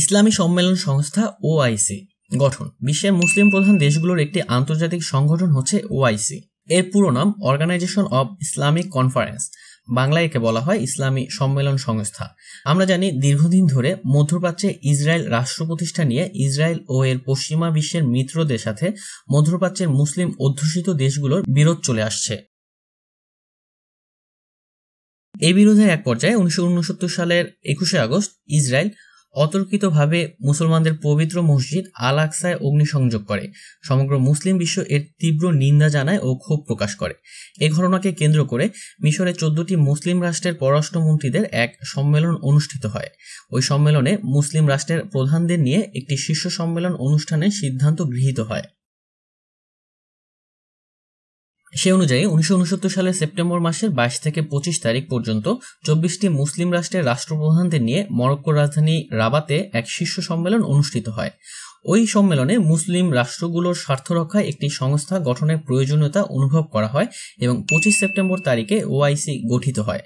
ইসলামী সম্মেলন সংস্থা ওআইসি গঠন বিশ্বের মুসলিম প্রধান দেশগুলোর একটি আন্তর্জাতিক সংগঠন হচ্ছে ওআইসি এর পুরো নাম অর্গানাইজেশন অব ইসলামিক কনফারেন্স বাংলায় একে বলা হয় ইসলামী সম্মেলন সংস্থা আমরা জানি দীর্ঘদিন ধরে মধ্যপ্রাচ্যে ইসরায়েল রাষ্ট্র প্রতিষ্ঠা নিয়ে ইসরায়েল ও এর পশ্চিমা বিশ্বের মিত্রদের সাথে মধ্যপ্রাচ্যের মুসলিম অধ্যুষিত দেশগুলোর বিরোধ চলে আসছে এই বিরোধের এক পর্যায়ে উনিশশো সালের একুশে আগস্ট ইসরায়েল অতর্কিতভাবে মুসলমানদের পবিত্র মসজিদ আল আকসায় অগ্নিসংযোগ করে সমগ্র মুসলিম বিশ্ব এর তীব্র নিন্দা জানায় ও ক্ষোভ প্রকাশ করে এ ঘটনাকে কেন্দ্র করে মিশরে চোদ্দটি মুসলিম রাষ্ট্রের পররাষ্ট্রমন্ত্রীদের এক সম্মেলন অনুষ্ঠিত হয় ওই সম্মেলনে মুসলিম রাষ্ট্রের প্রধানদের নিয়ে একটি শীর্ষ সম্মেলন অনুষ্ঠানে সিদ্ধান্ত গৃহীত হয় সে অনুযায়ী উনিশশো সালের সেপ্টেম্বর মাসের বাইশ থেকে পঁচিশ তারিখ পর্যন্ত চব্বিশটি মুসলিম রাষ্ট্রের রাষ্ট্রপ্রধানদের নিয়ে মরক্কোর রাজধানী রাবাতে এক শীর্ষ সম্মেলন অনুষ্ঠিত হয় ওই সম্মেলনে মুসলিম রাষ্ট্রগুলোর স্বার্থ রক্ষায় একটি সংস্থা গঠনের প্রয়োজনীয়তা অনুভব করা হয় এবং পঁচিশ সেপ্টেম্বর তারিখে ওআইসি গঠিত হয়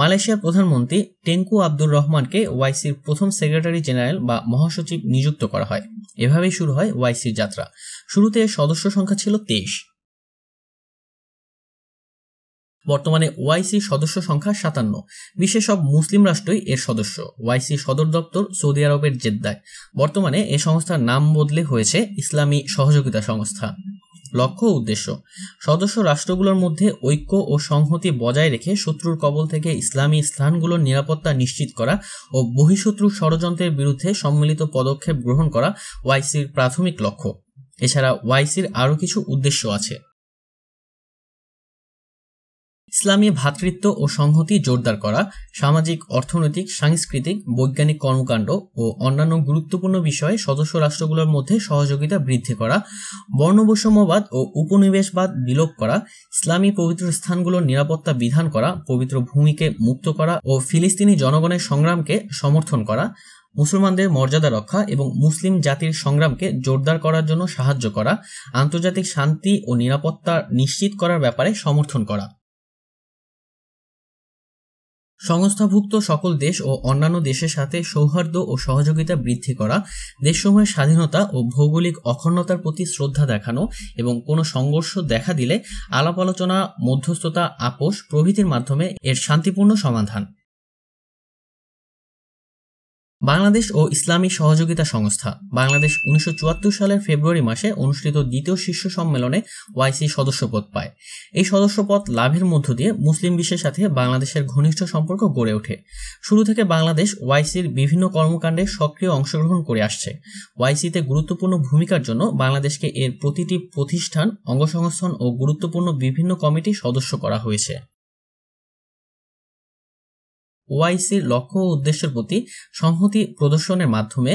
মালয়েশিয়ার প্রধানমন্ত্রী টেঙ্কু আব্দুর রহমানকে ওআইসির প্রথম সেক্রেটারি জেনারেল বা মহাসচিব নিযুক্ত করা হয় এভাবেই শুরু হয় ওআইসির যাত্রা শুরুতে সদস্য সংখ্যা ছিল তেইশ বর্তমানে ওয়াইসি সদস্য সংখ্যা সাতান্ন বিশ্বের সব মুসলিম রাষ্ট্রই এর সদস্য ওয়াইসি সদর দপ্তর সৌদি আরবের জেদ্দায় বর্তমানে এ সংস্থার নাম বদলে হয়েছে ইসলামী সহযোগিতা সংস্থা লক্ষ্য উদ্দেশ্য সদস্য রাষ্ট্রগুলোর মধ্যে ঐক্য ও সংহতি বজায় রেখে শত্রুর কবল থেকে ইসলামী স্থানগুলোর নিরাপত্তা নিশ্চিত করা ও বহিঃশত্রু ষড়যন্ত্রের বিরুদ্ধে সম্মিলিত পদক্ষেপ গ্রহণ করা ওয়াইসির প্রাথমিক লক্ষ্য এছাড়া ওয়াইসির আরও কিছু উদ্দেশ্য আছে ইসলামী ভ্রাতৃত্ব ও সংহতি জোরদার করা সামাজিক অর্থনৈতিক সাংস্কৃতিক বৈজ্ঞানিক কর্মকাণ্ড ও অন্যান্য গুরুত্বপূর্ণ বিষয়ে সদস্য রাষ্ট্রগুলোর মধ্যে সহযোগিতা বৃদ্ধি করা বর্ণবৈষম্যবাদ ও উপনিবেশবাদ বিলোপ করা ইসলামী পবিত্র স্থানগুলোর নিরাপত্তা বিধান করা পবিত্র ভূমিকে মুক্ত করা ও ফিলিস্তিনি জনগণের সংগ্রামকে সমর্থন করা মুসলমানদের মর্যাদা রক্ষা এবং মুসলিম জাতির সংগ্রামকে জোরদার করার জন্য সাহায্য করা আন্তর্জাতিক শান্তি ও নিরাপত্তা নিশ্চিত করার ব্যাপারে সমর্থন করা সংস্থাভুক্ত সকল দেশ ও অন্যান্য দেশের সাথে সৌহার্দ্য ও সহযোগিতা বৃদ্ধি করা দেশসমূহের স্বাধীনতা ও ভৌগোলিক অখণ্ডতার প্রতি শ্রদ্ধা দেখানো এবং কোনো সংঘর্ষ দেখা দিলে আলাপ আলোচনা মধ্যস্থতা আপোষ প্রভৃতির মাধ্যমে এর শান্তিপূর্ণ সমাধান বাংলাদেশ ও ইসলামী সহযোগিতা সংস্থা বাংলাদেশ উনিশশো সালের ফেব্রুয়ারি মাসে অনুষ্ঠিত দ্বিতীয় শীর্ষ সম্মেলনে ওয়াইসি সদস্যপদ পায় এই সদস্যপদ লাভের মধ্য দিয়ে মুসলিম বিশ্বের সাথে বাংলাদেশের ঘনিষ্ঠ সম্পর্ক গড়ে ওঠে শুরু থেকে বাংলাদেশ ওয়াইসির বিভিন্ন কর্মকাণ্ডে সক্রিয় অংশগ্রহণ করে আসছে ওয়াইসিতে গুরুত্বপূর্ণ ভূমিকার জন্য বাংলাদেশকে এর প্রতিটি প্রতিষ্ঠান অঙ্গসংস্থান ও গুরুত্বপূর্ণ বিভিন্ন কমিটির সদস্য করা হয়েছে ওআইসির লক্ষ্য ও উদ্দেশ্যের প্রতি সংহতি প্রদর্শনের মাধ্যমে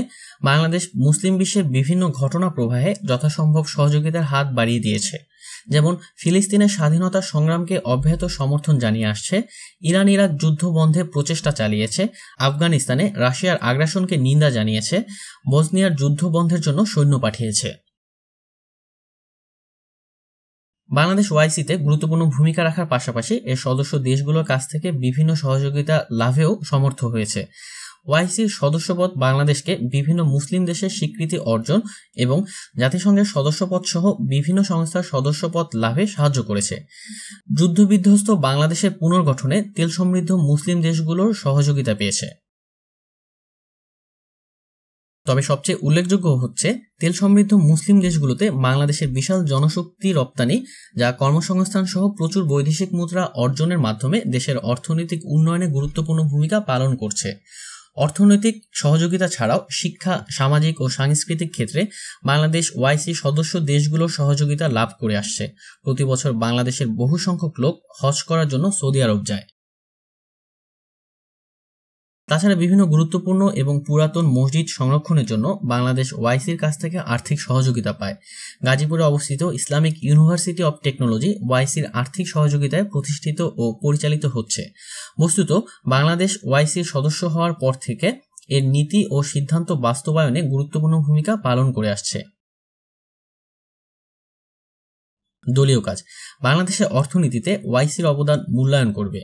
বাংলাদেশ মুসলিম বিশ্বের বিভিন্ন ঘটনা প্রবাহে যথাসম্ভব সহযোগিতার হাত বাড়িয়ে দিয়েছে যেমন ফিলিস্তিনের স্বাধীনতা সংগ্রামকে অব্যাহত সমর্থন জানিয়ে আসছে ইরান ইরাক যুদ্ধ বন্ধে প্রচেষ্টা চালিয়েছে আফগানিস্তানে রাশিয়ার আগ্রাসনকে নিন্দা জানিয়েছে বসনিয়ার যুদ্ধ বন্ধের জন্য সৈন্য পাঠিয়েছে বাংলাদেশ ওয়াইসিতে গুরুত্বপূর্ণ ভূমিকা রাখার পাশাপাশি এর সদস্য দেশগুলোর কাছ থেকে বিভিন্ন সহযোগিতা লাভেও সমর্থ হয়েছে ওয়াইসির সদস্যপদ বাংলাদেশকে বিভিন্ন মুসলিম দেশের স্বীকৃতি অর্জন এবং জাতিসংঘের সদস্যপদ সহ বিভিন্ন সংস্থার সদস্যপদ লাভে সাহায্য করেছে যুদ্ধবিধ্বস্ত বাংলাদেশের পুনর্গঠনে তেল সমৃদ্ধ মুসলিম দেশগুলোর সহযোগিতা পেয়েছে তবে সবচেয়ে উল্লেখযোগ্য হচ্ছে তেল সমৃদ্ধ মুসলিম দেশগুলোতে বাংলাদেশের বিশাল জনশক্তি রপ্তানি যা কর্মসংস্থান সহ প্রচুর বৈদেশিক মুদ্রা অর্জনের মাধ্যমে দেশের অর্থনৈতিক উন্নয়নে গুরুত্বপূর্ণ ভূমিকা পালন করছে অর্থনৈতিক সহযোগিতা ছাড়াও শিক্ষা সামাজিক ও সাংস্কৃতিক ক্ষেত্রে বাংলাদেশ ওয়াইসি সদস্য দেশগুলোর সহযোগিতা লাভ করে আসছে প্রতি বছর বাংলাদেশের বহু সংখ্যক লোক হজ করার জন্য সৌদি আরব যায় তাছাড়া বিভিন্ন গুরুত্বপূর্ণ এবং পুরাতন মসজিদ সংরক্ষণের জন্য বাংলাদেশ ওয়াইসির কাছ থেকে আর্থিক সহযোগিতা পায় গাজীপুরে অবস্থিত ইসলামিক ইউনিভার্সিটি অব টেকনোলজি ওয়াইসির আর্থিক সহযোগিতায় প্রতিষ্ঠিত ও পরিচালিত হচ্ছে বস্তুত বাংলাদেশ ওয়াইসির সদস্য হওয়ার পর থেকে এর নীতি ও সিদ্ধান্ত বাস্তবায়নে গুরুত্বপূর্ণ ভূমিকা পালন করে আসছে দলীয় কাজ বাংলাদেশের অর্থনীতিতে ওয়াইসির অবদান মূল্যায়ন করবে